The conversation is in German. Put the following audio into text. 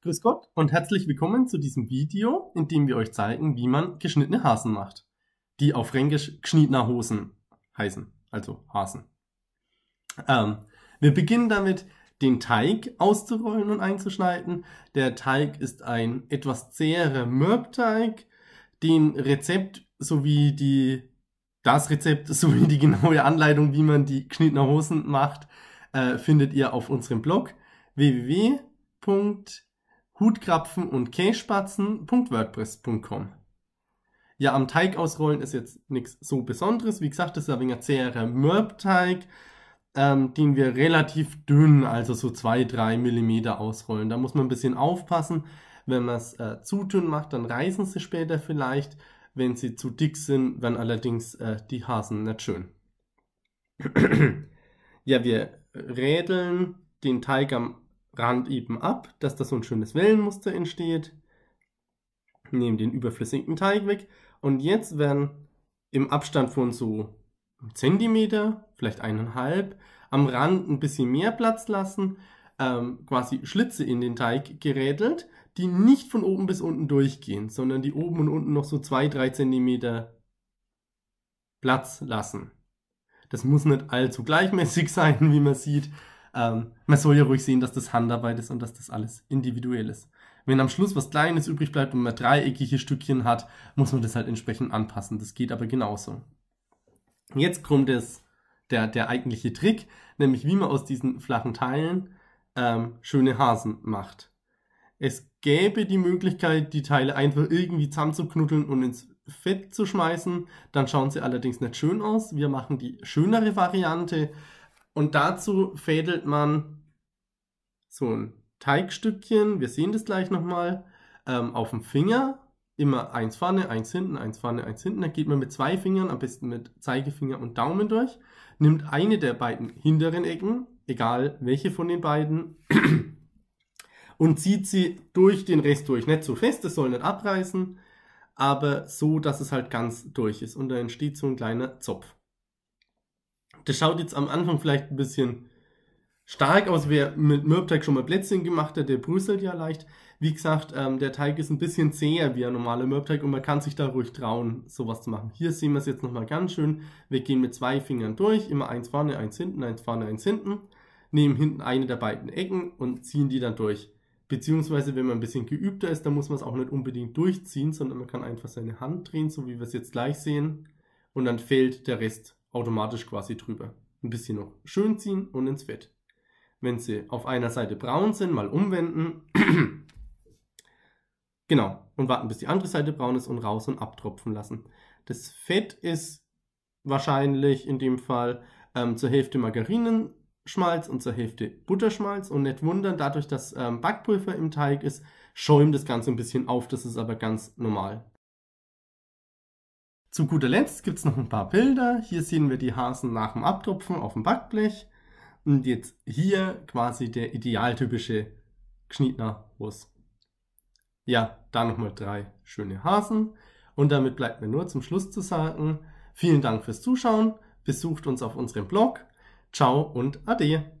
Grüß Gott und herzlich willkommen zu diesem Video, in dem wir euch zeigen, wie man geschnittene Hasen macht. Die auf Fränkisch geschnittener Hosen heißen, also Hasen. Ähm, wir beginnen damit, den Teig auszurollen und einzuschneiden. Der Teig ist ein etwas zäherer Mürbteig. Den Rezept sowie die, das Rezept sowie die genaue Anleitung, wie man die geschnittenen Hosen macht, äh, findet ihr auf unserem Blog www Hutkrapfen und Käsespatzen.wordpress.com. Ja, am Teig ausrollen ist jetzt nichts so Besonderes. Wie gesagt, das ist ein wenig zäherer Mörbteig, ähm, den wir relativ dünn, also so 2-3 mm ausrollen. Da muss man ein bisschen aufpassen. Wenn man es äh, zu dünn macht, dann reißen sie später vielleicht. Wenn sie zu dick sind, werden allerdings äh, die Hasen nicht schön. ja, wir rädeln den Teig am Rand eben ab, dass da so ein schönes Wellenmuster entsteht. Nehmen den überflüssigen Teig weg. Und jetzt werden im Abstand von so einem Zentimeter, vielleicht eineinhalb, am Rand ein bisschen mehr Platz lassen, ähm, quasi Schlitze in den Teig gerädelt, die nicht von oben bis unten durchgehen, sondern die oben und unten noch so zwei, drei Zentimeter Platz lassen. Das muss nicht allzu gleichmäßig sein, wie man sieht, ähm, man soll ja ruhig sehen, dass das Handarbeit ist und dass das alles individuell ist. Wenn am Schluss was Kleines übrig bleibt und man dreieckige Stückchen hat, muss man das halt entsprechend anpassen. Das geht aber genauso. Jetzt kommt es, der, der eigentliche Trick, nämlich wie man aus diesen flachen Teilen ähm, schöne Hasen macht. Es gäbe die Möglichkeit, die Teile einfach irgendwie zusammenzuknuddeln und ins Fett zu schmeißen. Dann schauen sie allerdings nicht schön aus. Wir machen die schönere Variante, und dazu fädelt man so ein Teigstückchen, wir sehen das gleich nochmal, ähm, auf dem Finger. Immer eins vorne, eins hinten, eins vorne, eins hinten. Dann geht man mit zwei Fingern, am besten mit Zeigefinger und Daumen durch, nimmt eine der beiden hinteren Ecken, egal welche von den beiden, und zieht sie durch den Rest durch. Nicht so fest, es soll nicht abreißen, aber so, dass es halt ganz durch ist. Und da entsteht so ein kleiner Zopf. Das schaut jetzt am Anfang vielleicht ein bisschen stark aus. Wer mit Mürbteig schon mal Plätzchen gemacht hat, der brüsselt ja leicht. Wie gesagt, ähm, der Teig ist ein bisschen zäher wie ein normaler Mürbteig und man kann sich da ruhig trauen, sowas zu machen. Hier sehen wir es jetzt nochmal ganz schön. Wir gehen mit zwei Fingern durch, immer eins vorne, eins hinten, eins vorne, eins hinten. Nehmen hinten eine der beiden Ecken und ziehen die dann durch. Beziehungsweise, wenn man ein bisschen geübter ist, dann muss man es auch nicht unbedingt durchziehen, sondern man kann einfach seine Hand drehen, so wie wir es jetzt gleich sehen. Und dann fällt der Rest automatisch quasi drüber. Ein bisschen noch schön ziehen und ins Fett. Wenn sie auf einer Seite braun sind, mal umwenden. genau. Und warten, bis die andere Seite braun ist und raus und abtropfen lassen. Das Fett ist wahrscheinlich in dem Fall ähm, zur Hälfte Margarinenschmalz und zur Hälfte Butterschmalz. Und nicht wundern, dadurch, dass ähm, Backpulver im Teig ist, schäumt das Ganze ein bisschen auf. Das ist aber ganz normal. Zu guter Letzt gibt es noch ein paar Bilder. Hier sehen wir die Hasen nach dem Abtropfen auf dem Backblech. Und jetzt hier quasi der idealtypische geschnittener Russ. Ja, da nochmal drei schöne Hasen. Und damit bleibt mir nur zum Schluss zu sagen, vielen Dank fürs Zuschauen, besucht uns auf unserem Blog. Ciao und Ade.